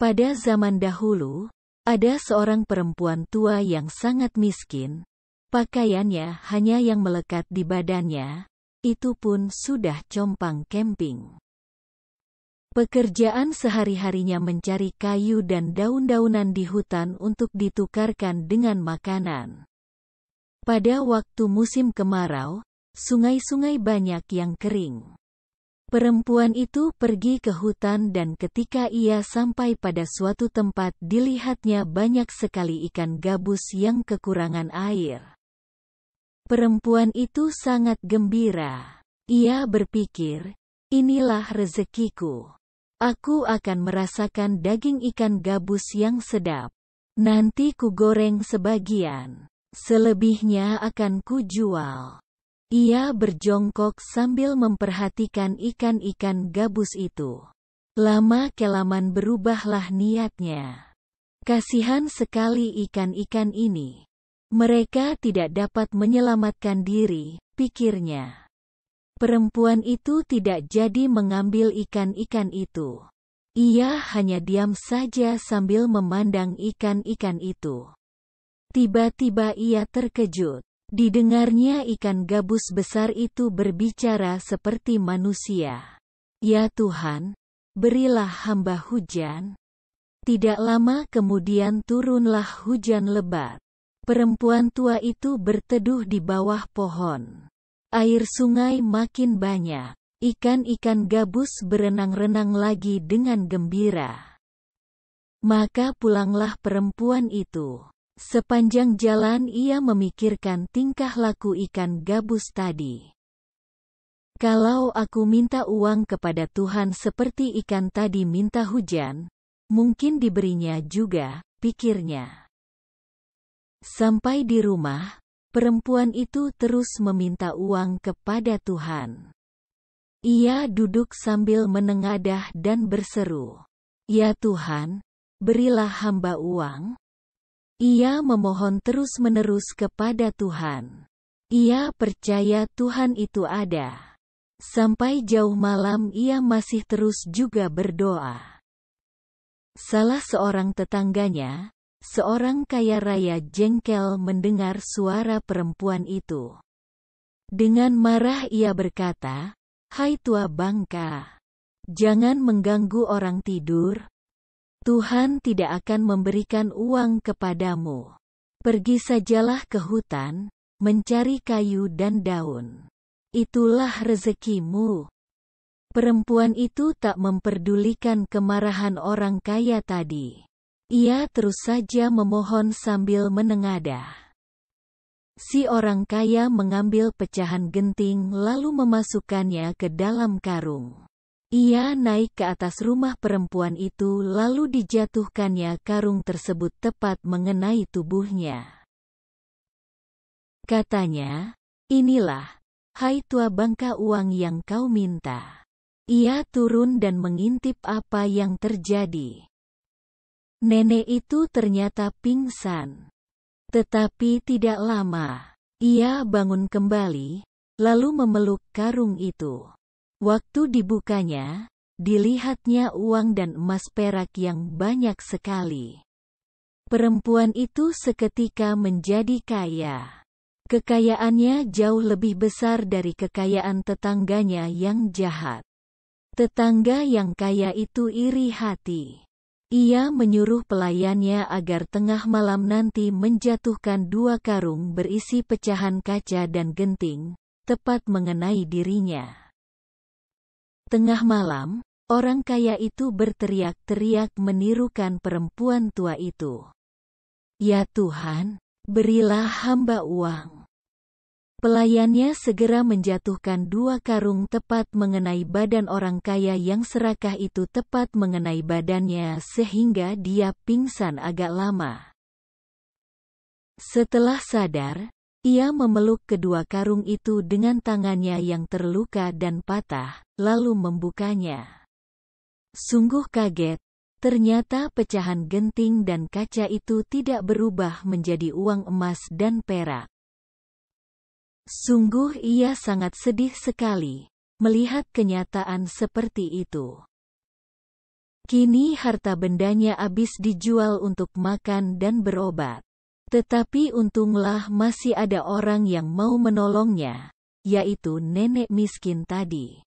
Pada zaman dahulu, ada seorang perempuan tua yang sangat miskin. Pakaiannya hanya yang melekat di badannya, itu pun sudah compang camping. Pekerjaan sehari-harinya mencari kayu dan daun-daunan di hutan untuk ditukarkan dengan makanan. Pada waktu musim kemarau, sungai-sungai banyak yang kering. Perempuan itu pergi ke hutan dan ketika ia sampai pada suatu tempat dilihatnya banyak sekali ikan gabus yang kekurangan air. Perempuan itu sangat gembira. Ia berpikir, inilah rezekiku. Aku akan merasakan daging ikan gabus yang sedap. Nanti ku goreng sebagian. Selebihnya akan ku jual. Ia berjongkok sambil memperhatikan ikan-ikan gabus itu. Lama kelaman berubahlah niatnya. Kasihan sekali ikan-ikan ini. Mereka tidak dapat menyelamatkan diri, pikirnya. Perempuan itu tidak jadi mengambil ikan-ikan itu. Ia hanya diam saja sambil memandang ikan-ikan itu. Tiba-tiba ia terkejut. Didengarnya ikan gabus besar itu berbicara seperti manusia. Ya Tuhan, berilah hamba hujan. Tidak lama kemudian turunlah hujan lebat. Perempuan tua itu berteduh di bawah pohon. Air sungai makin banyak. Ikan-ikan gabus berenang-renang lagi dengan gembira. Maka pulanglah perempuan itu. Sepanjang jalan ia memikirkan tingkah laku ikan gabus tadi. Kalau aku minta uang kepada Tuhan seperti ikan tadi minta hujan, mungkin diberinya juga, pikirnya. Sampai di rumah, perempuan itu terus meminta uang kepada Tuhan. Ia duduk sambil menengadah dan berseru, "Ya Tuhan, berilah hamba uang, ia memohon terus-menerus kepada Tuhan. Ia percaya Tuhan itu ada. Sampai jauh malam ia masih terus juga berdoa. Salah seorang tetangganya, seorang kaya raya jengkel mendengar suara perempuan itu. Dengan marah ia berkata, Hai tua bangka, jangan mengganggu orang tidur, Tuhan tidak akan memberikan uang kepadamu. Pergi sajalah ke hutan, mencari kayu dan daun. Itulah rezekimu. Perempuan itu tak memperdulikan kemarahan orang kaya tadi. Ia terus saja memohon sambil menengadah. Si orang kaya mengambil pecahan genting lalu memasukkannya ke dalam karung. Ia naik ke atas rumah perempuan itu lalu dijatuhkannya karung tersebut tepat mengenai tubuhnya. Katanya, inilah, hai tua bangka uang yang kau minta. Ia turun dan mengintip apa yang terjadi. Nenek itu ternyata pingsan. Tetapi tidak lama, ia bangun kembali, lalu memeluk karung itu. Waktu dibukanya, dilihatnya uang dan emas perak yang banyak sekali. Perempuan itu seketika menjadi kaya. Kekayaannya jauh lebih besar dari kekayaan tetangganya yang jahat. Tetangga yang kaya itu iri hati. Ia menyuruh pelayannya agar tengah malam nanti menjatuhkan dua karung berisi pecahan kaca dan genting, tepat mengenai dirinya. Tengah malam, orang kaya itu berteriak-teriak menirukan perempuan tua itu. Ya Tuhan, berilah hamba uang. Pelayannya segera menjatuhkan dua karung tepat mengenai badan orang kaya yang serakah itu tepat mengenai badannya sehingga dia pingsan agak lama. Setelah sadar, ia memeluk kedua karung itu dengan tangannya yang terluka dan patah, lalu membukanya. Sungguh kaget, ternyata pecahan genting dan kaca itu tidak berubah menjadi uang emas dan perak. Sungguh ia sangat sedih sekali melihat kenyataan seperti itu. Kini harta bendanya habis dijual untuk makan dan berobat. Tetapi untunglah masih ada orang yang mau menolongnya, yaitu nenek miskin tadi.